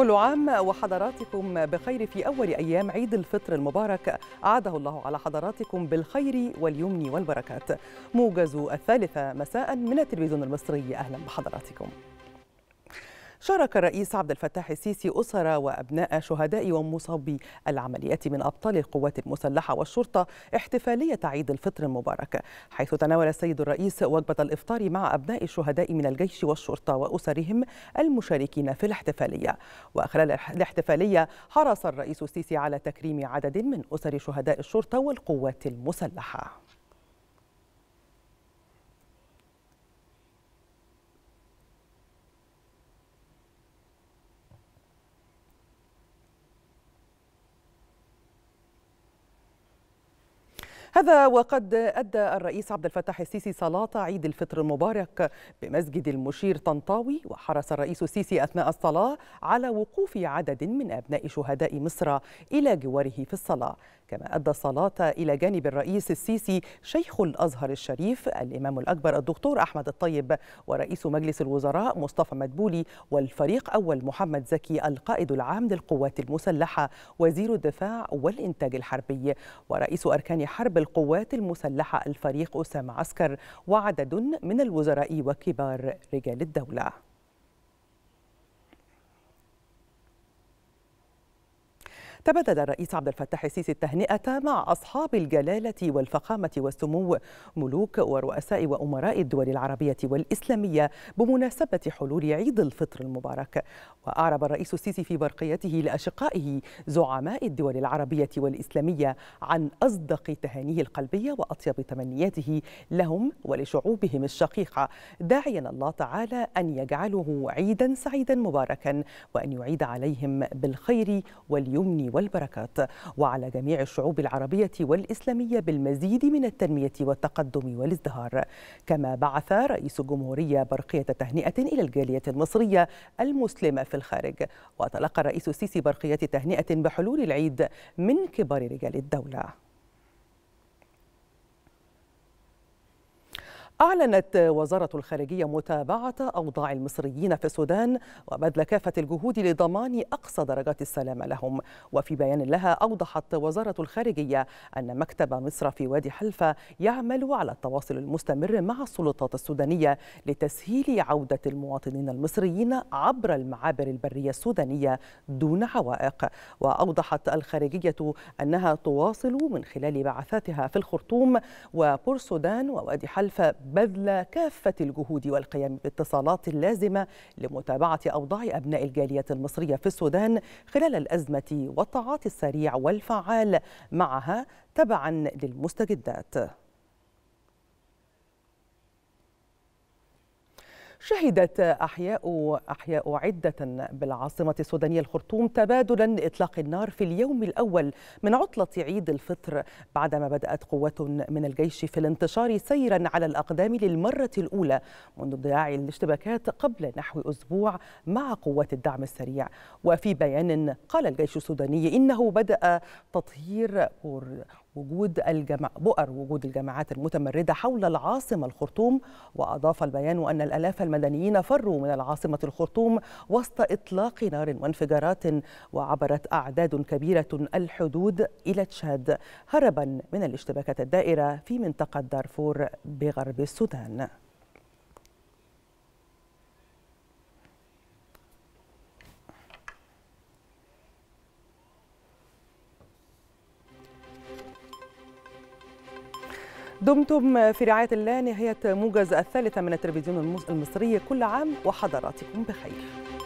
كل عام وحضراتكم بخير في أول أيام عيد الفطر المبارك أعاده الله على حضراتكم بالخير واليمن والبركات موجز الثالثة مساء من التلفزيون المصري أهلا بحضراتكم شارك الرئيس عبد الفتاح السيسي أسر وأبناء شهداء ومصابي العمليات من أبطال القوات المسلحة والشرطة احتفالية عيد الفطر المبارك حيث تناول السيد الرئيس وجبة الإفطار مع أبناء الشهداء من الجيش والشرطة وأسرهم المشاركين في الاحتفالية وخلال الاحتفالية حرص الرئيس السيسي على تكريم عدد من أسر شهداء الشرطة والقوات المسلحة هذا وقد أدى الرئيس عبد الفتاح السيسي صلاة عيد الفطر المبارك بمسجد المشير طنطاوي وحرص الرئيس السيسي أثناء الصلاة على وقوف عدد من أبناء شهداء مصر إلى جواره في الصلاة كما أدى الصلاة إلى جانب الرئيس السيسي شيخ الأزهر الشريف الإمام الأكبر الدكتور أحمد الطيب ورئيس مجلس الوزراء مصطفى مدبولي والفريق أول محمد زكي القائد العام للقوات المسلحة وزير الدفاع والإنتاج الحربي ورئيس أركان حرب القوات المسلحة الفريق أسامة عسكر وعدد من الوزراء وكبار رجال الدولة تبادل الرئيس عبد الفتاح السيسي التهنئة مع أصحاب الجلالة والفخامة والسمو ملوك ورؤساء وأمراء الدول العربية والإسلامية بمناسبة حلول عيد الفطر المبارك وأعرب الرئيس السيسي في برقيته لأشقائه زعماء الدول العربية والإسلامية عن أصدق تهانيه القلبية وأطيب تمنياته لهم ولشعوبهم الشقيقة داعيا الله تعالى أن يجعله عيدا سعيدا مباركا وأن يعيد عليهم بالخير واليمن والبركات وعلى جميع الشعوب العربية والإسلامية بالمزيد من التنمية والتقدم والازدهار كما بعث رئيس الجمهورية برقية تهنئة إلى الجالية المصرية المسلمة في الخارج وتلقى الرئيس السيسي برقية تهنئة بحلول العيد من كبار رجال الدولة أعلنت وزارة الخارجية متابعة أوضاع المصريين في السودان وبذل كافة الجهود لضمان أقصى درجات السلامة لهم وفي بيان لها أوضحت وزارة الخارجية أن مكتب مصر في وادي حلفة يعمل على التواصل المستمر مع السلطات السودانية لتسهيل عودة المواطنين المصريين عبر المعابر البرية السودانية دون عوائق وأوضحت الخارجية أنها تواصل من خلال بعثاتها في الخرطوم السودان ووادي حلفة بذل كافة الجهود والقيام بالاتصالات اللازمة لمتابعة أوضاع أبناء الجالية المصرية في السودان خلال الأزمة والتعاطي السريع والفعال معها تبعا للمستجدات شهدت أحياء أحياء عدة بالعاصمة السودانية الخرطوم تبادلا لإطلاق النار في اليوم الأول من عطلة عيد الفطر بعدما بدأت قوة من الجيش في الانتشار سيرا على الأقدام للمرة الأولى منذ اندلاع الاشتباكات قبل نحو أسبوع مع قوات الدعم السريع وفي بيان قال الجيش السوداني إنه بدأ تطهير وجود الجماع بؤر وجود الجماعات المتمردة حول العاصمة الخرطوم وأضاف البيان أن الألاف المدنيين فروا من العاصمة الخرطوم وسط إطلاق نار وانفجارات وعبرت أعداد كبيرة الحدود إلى تشاد هربا من الاشتباكات الدائرة في منطقة دارفور بغرب السودان دمتم في رعاية الله نهاية موجز الثالثة من التلفزيون المصري كل عام وحضراتكم بخير